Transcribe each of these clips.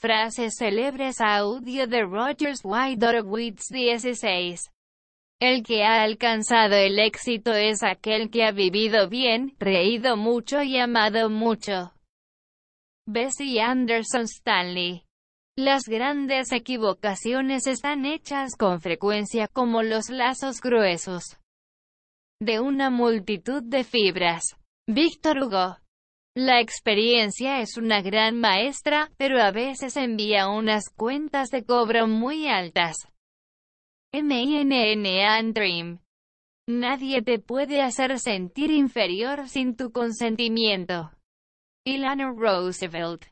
Frases célebres audio de Rogers Widerwitz 16. El que ha alcanzado el éxito es aquel que ha vivido bien, reído mucho y amado mucho. Bessie Anderson Stanley. Las grandes equivocaciones están hechas con frecuencia como los lazos gruesos de una multitud de fibras. Víctor Hugo. La experiencia es una gran maestra, pero a veces envía unas cuentas de cobro muy altas. MINN Dream. Nadie te puede hacer sentir inferior sin tu consentimiento. Eleanor Roosevelt.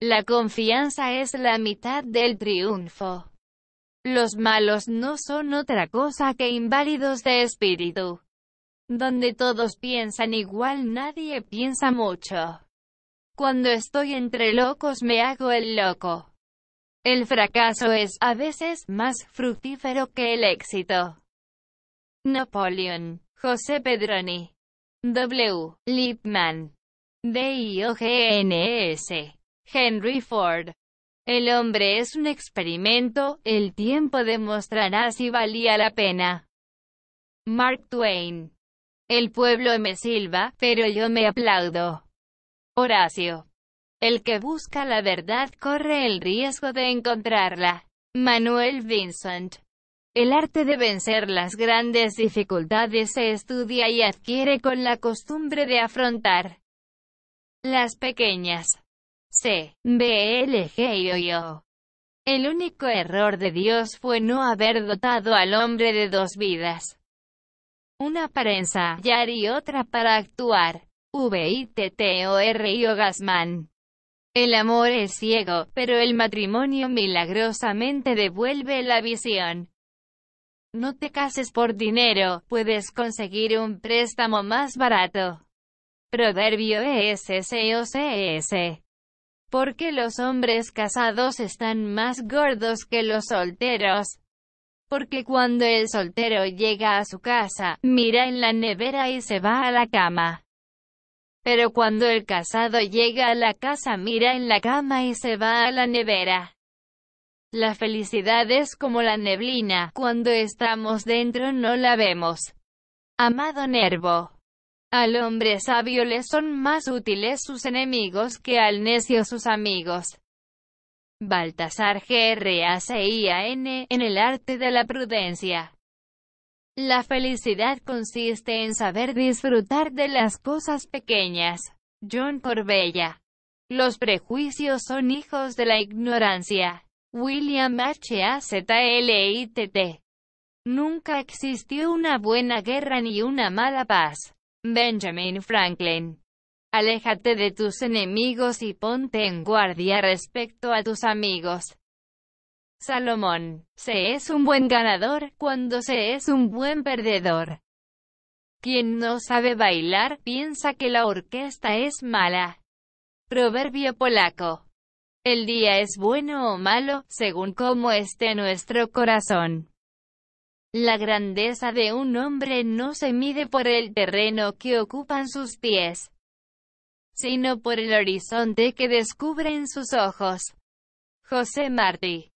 La confianza es la mitad del triunfo. Los malos no son otra cosa que inválidos de espíritu donde todos piensan igual nadie piensa mucho. Cuando estoy entre locos me hago el loco. El fracaso es, a veces, más fructífero que el éxito. Napoleón. José Pedroni. W. Lipman. D.I.O.G.N.S. E Henry Ford. El hombre es un experimento, el tiempo demostrará si valía la pena. Mark Twain. El pueblo me silba, pero yo me aplaudo. Horacio. El que busca la verdad corre el riesgo de encontrarla. Manuel Vincent. El arte de vencer las grandes dificultades se estudia y adquiere con la costumbre de afrontar las pequeñas. C. B. L. G. O o. El único error de Dios fue no haber dotado al hombre de dos vidas una para ensayar y otra para actuar. VITTORIO Gasman. El amor es ciego, pero el matrimonio milagrosamente devuelve la visión. No te cases por dinero, puedes conseguir un préstamo más barato. Proverbio ESCOCS. Porque los hombres casados están más gordos que los solteros? Porque cuando el soltero llega a su casa, mira en la nevera y se va a la cama. Pero cuando el casado llega a la casa mira en la cama y se va a la nevera. La felicidad es como la neblina, cuando estamos dentro no la vemos. Amado Nervo. Al hombre sabio le son más útiles sus enemigos que al necio sus amigos. Baltasar N en el arte de la prudencia. La felicidad consiste en saber disfrutar de las cosas pequeñas. John Corbella. Los prejuicios son hijos de la ignorancia. William H. Nunca existió una buena guerra ni una mala paz. Benjamin Franklin. Aléjate de tus enemigos y ponte en guardia respecto a tus amigos. Salomón, se es un buen ganador cuando se es un buen perdedor. Quien no sabe bailar piensa que la orquesta es mala. Proverbio polaco. El día es bueno o malo, según cómo esté nuestro corazón. La grandeza de un hombre no se mide por el terreno que ocupan sus pies sino por el horizonte que descubren sus ojos. José Martí